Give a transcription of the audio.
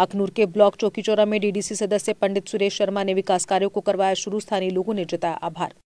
अखनूर के ब्लॉक चौकीचौरा में डीडीसी सदस्य पंडित सुरेश शर्मा ने विकास कार्यों को करवाया शुरू स्थानीय लोगों ने जताया आभार